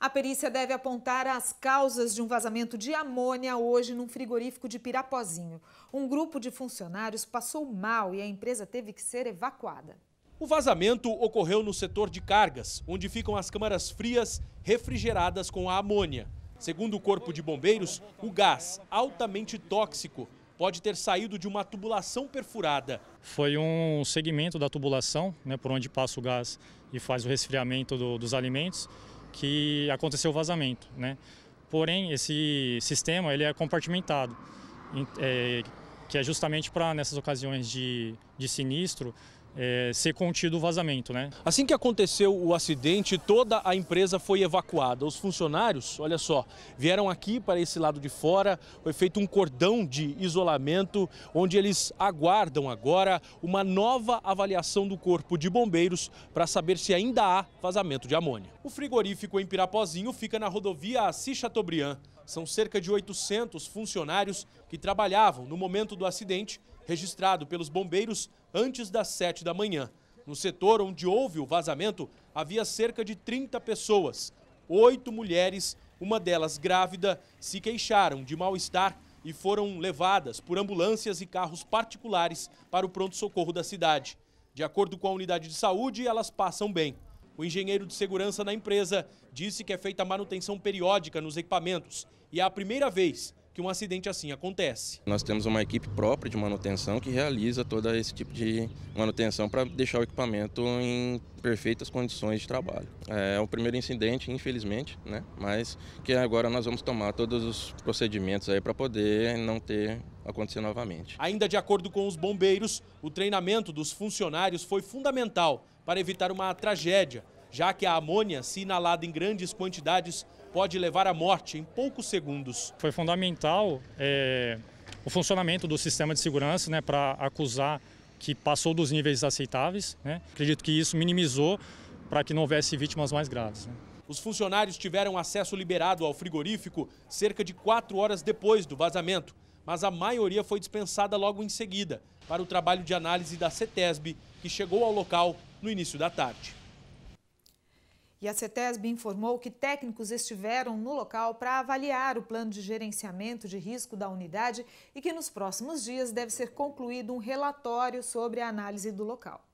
A perícia deve apontar as causas de um vazamento de amônia hoje num frigorífico de Pirapozinho. Um grupo de funcionários passou mal e a empresa teve que ser evacuada. O vazamento ocorreu no setor de cargas, onde ficam as câmaras frias refrigeradas com a amônia. Segundo o Corpo de Bombeiros, o gás altamente tóxico pode ter saído de uma tubulação perfurada. Foi um segmento da tubulação, né, por onde passa o gás e faz o resfriamento do, dos alimentos que aconteceu o vazamento, né? Porém, esse sistema ele é compartimentado, é, que é justamente para nessas ocasiões de, de sinistro é, ser contido o vazamento. Né? Assim que aconteceu o acidente, toda a empresa foi evacuada. Os funcionários, olha só, vieram aqui para esse lado de fora, foi feito um cordão de isolamento, onde eles aguardam agora uma nova avaliação do corpo de bombeiros para saber se ainda há vazamento de amônia. O frigorífico em Pirapozinho fica na rodovia Assis Chateaubriand. São cerca de 800 funcionários que trabalhavam no momento do acidente registrado pelos bombeiros antes das 7 da manhã. No setor onde houve o vazamento, havia cerca de 30 pessoas. Oito mulheres, uma delas grávida, se queixaram de mal-estar e foram levadas por ambulâncias e carros particulares para o pronto-socorro da cidade. De acordo com a unidade de saúde, elas passam bem. O engenheiro de segurança na empresa disse que é feita manutenção periódica nos equipamentos e é a primeira vez que um acidente assim acontece. Nós temos uma equipe própria de manutenção que realiza todo esse tipo de manutenção para deixar o equipamento em perfeitas condições de trabalho. É, é o primeiro incidente, infelizmente, né? mas que agora nós vamos tomar todos os procedimentos aí para poder não ter acontecer novamente. Ainda de acordo com os bombeiros, o treinamento dos funcionários foi fundamental para evitar uma tragédia já que a amônia, se inalada em grandes quantidades, pode levar à morte em poucos segundos. Foi fundamental é, o funcionamento do sistema de segurança né, para acusar que passou dos níveis aceitáveis. Né? Acredito que isso minimizou para que não houvesse vítimas mais graves. Né? Os funcionários tiveram acesso liberado ao frigorífico cerca de quatro horas depois do vazamento, mas a maioria foi dispensada logo em seguida para o trabalho de análise da CETESB, que chegou ao local no início da tarde. E a CETESB informou que técnicos estiveram no local para avaliar o plano de gerenciamento de risco da unidade e que nos próximos dias deve ser concluído um relatório sobre a análise do local.